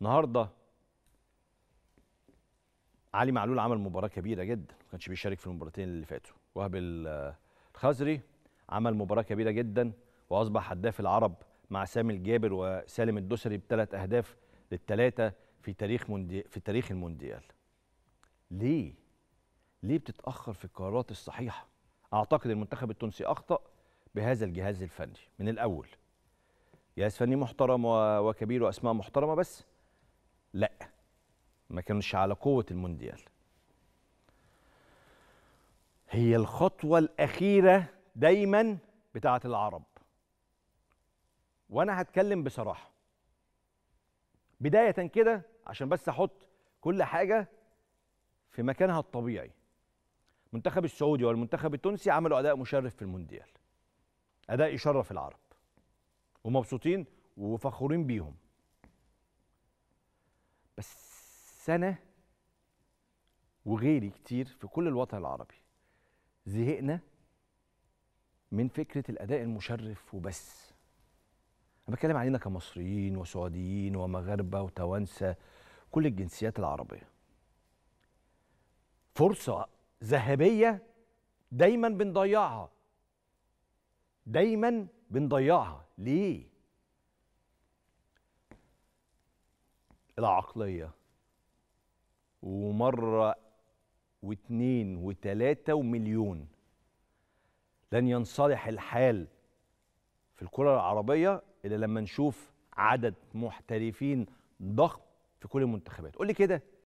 النهارده علي معلول عمل مباراه كبيره جدا ما كانش بيشارك في المباراتين اللي فاتوا وهب الخزري عمل مباراه كبيره جدا واصبح هداف العرب مع سامي الجابر وسالم الدوسري بثلاث اهداف للثلاثه في تاريخ موندي... في تاريخ المونديال ليه ليه بتتاخر في القرارات الصحيحه اعتقد المنتخب التونسي اخطا بهذا الجهاز الفني من الاول جهاز فني محترم وكبير واسماء محترمه بس لا ما كانش على قوة المونديال هي الخطوة الأخيرة دايما بتاعة العرب وأنا هتكلم بصراحة بداية كده عشان بس أحط كل حاجة في مكانها الطبيعي المنتخب السعودي والمنتخب التونسي عملوا أداء مشرف في المونديال أداء يشرف العرب ومبسوطين وفخورين بيهم سنه وغيري كتير في كل الوطن العربي زهقنا من فكره الاداء المشرف وبس انا بتكلم علينا كمصريين وسعوديين ومغاربه وتوانسه كل الجنسيات العربيه فرصه ذهبيه دايما بنضيعها دايما بنضيعها ليه العقليه ومرة واتنين وتلاتة ومليون لن ينصلح الحال في الكرة العربية إلا لما نشوف عدد محترفين ضخم في كل المنتخبات قول لي كده